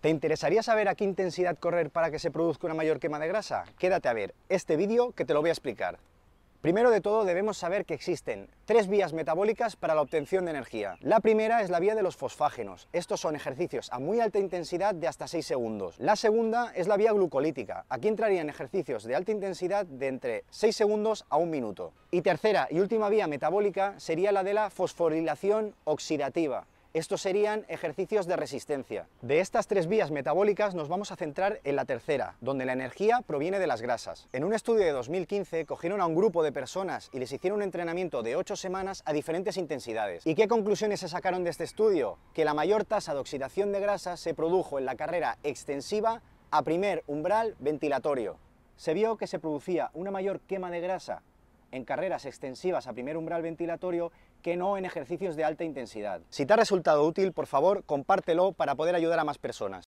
¿Te interesaría saber a qué intensidad correr para que se produzca una mayor quema de grasa? Quédate a ver este vídeo que te lo voy a explicar. Primero de todo debemos saber que existen tres vías metabólicas para la obtención de energía. La primera es la vía de los fosfágenos. Estos son ejercicios a muy alta intensidad de hasta 6 segundos. La segunda es la vía glucolítica. Aquí entrarían ejercicios de alta intensidad de entre 6 segundos a 1 minuto. Y tercera y última vía metabólica sería la de la fosforilación oxidativa. Estos serían ejercicios de resistencia. De estas tres vías metabólicas nos vamos a centrar en la tercera, donde la energía proviene de las grasas. En un estudio de 2015 cogieron a un grupo de personas y les hicieron un entrenamiento de ocho semanas a diferentes intensidades. ¿Y qué conclusiones se sacaron de este estudio? Que la mayor tasa de oxidación de grasa se produjo en la carrera extensiva a primer umbral ventilatorio. Se vio que se producía una mayor quema de grasa en carreras extensivas a primer umbral ventilatorio que no en ejercicios de alta intensidad. Si te ha resultado útil, por favor, compártelo para poder ayudar a más personas.